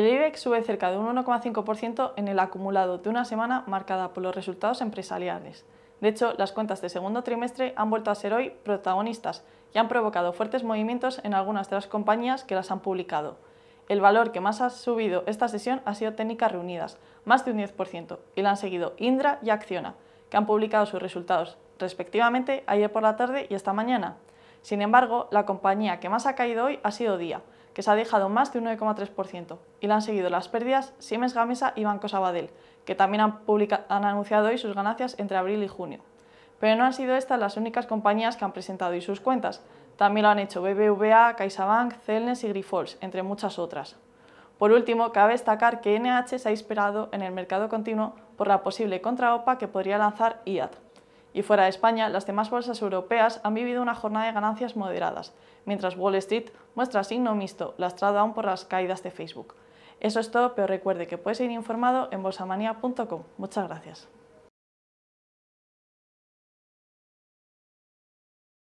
El IBEX sube cerca de un 1,5% en el acumulado de una semana marcada por los resultados empresariales. De hecho, las cuentas de segundo trimestre han vuelto a ser hoy protagonistas y han provocado fuertes movimientos en algunas de las compañías que las han publicado. El valor que más ha subido esta sesión ha sido Técnicas Reunidas, más de un 10%, y la han seguido Indra y Acciona, que han publicado sus resultados respectivamente ayer por la tarde y esta mañana. Sin embargo, la compañía que más ha caído hoy ha sido Día, que se ha dejado más de un 9,3%, y le han seguido las pérdidas Siemens Gamesa y Banco Sabadell, que también han, anunciado hoy sus ganancias entre abril y junio. Pero no han sido estas las únicas compañías que han presentado hoy sus cuentas, también lo han hecho BBVA, CaixaBank, Celnes y Grifols, entre muchas otras. Por último, cabe destacar que NH se ha esperado en el mercado continuo por la posible contraopa que podría lanzar IAT. Y fuera de España, las demás bolsas europeas han vivido una jornada de ganancias moderadas, mientras Wall Street muestra signo mixto, lastrado aún por las caídas de Facebook. Eso es todo, pero recuerde que puede seguir informado en bolsamania.com. Muchas gracias.